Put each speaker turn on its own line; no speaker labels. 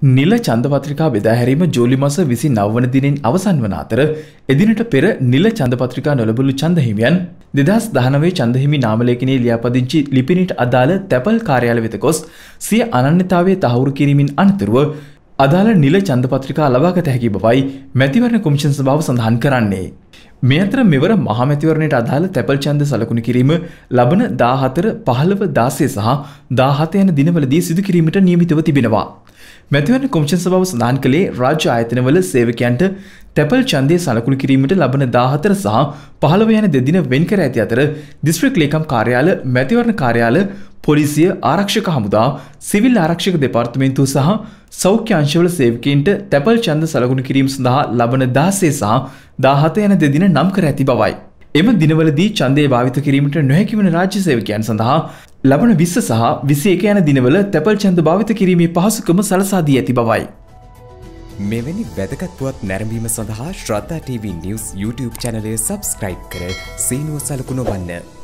නිල චන්දපත්‍රිකා බෙදාහැරීම ජූලි මස විසි නවවන දිනෙන් අවසන් වන අතර එදිනට පෙර නිල චන්දපත්‍රිකා නොලබලු චන්දහිමියන් දෙදස් දහනවේ චන්දහිමි නාමලේඛනයේ ලියාපදිංචි ලිපිනිට අදාළ තැපල් කාර්යාල වෙත ගොස් සිය අනන්‍යතාවය තහවුරු කිරීමෙන් අනතුරුව අදාළ නිල චන්දපත්‍රිකා ලබාගත හැකි බවයි මැතිවරණ කොමිෂන් සභාව සඳහන් කරන්නේ. මේ අතර මෙවර මහමැතිවරණයට අදාළ තැපල් ඡන්ද සලකුණු කිරීම ලබන 14 15 16 සහ 17 යන දිනවලදී සිදු කිරීමට නියමිතව තිබෙනවා. මැතිවන කොමිෂන් සභාව සඳහන් කළේ රාජ්‍ය ආයතනවල සේවකයන්ට තැපල් ඡන්දය සලකුණු කිරීමට ලබන 14 සහ 15 යන දෙදින වෙන් කර ඇති අතර දිස්ත්‍රික් ලේකම් කාර්යාල මැතිවරණ කාර්යාල පොලිසිය ආරක්ෂක හමුදා සිවිල් ආරක්ෂක දෙපාර්තමේන්තුව සහ සෞඛ්‍ය අංශවල සේවකීන්ට තැපල් ඡන්ද සලකුණු කිරීම සඳහා ලබන 16 සහ 17 යන දෙදින නම් කර ඇති බවයි. එම දිනවලදී ඡන්දය භාවිත කිරීමට නොහැකි වන රාජ්‍ය සේවකයන් සඳහා ලබන විස්ස සහ විසේක යන දිනවල තැපල් චන්ද භාවිත කිරීමේ පහසුකම සලසාදී ඇති බවයි. මෙවැනි
වැදගත්පුවත් නැරඹීම සඳහා ශ්‍රද්ධා TV නිවස් YouTube චැනලය සබස්ක්‍රයිබ් කර සීනුව සලකුණ වන්න.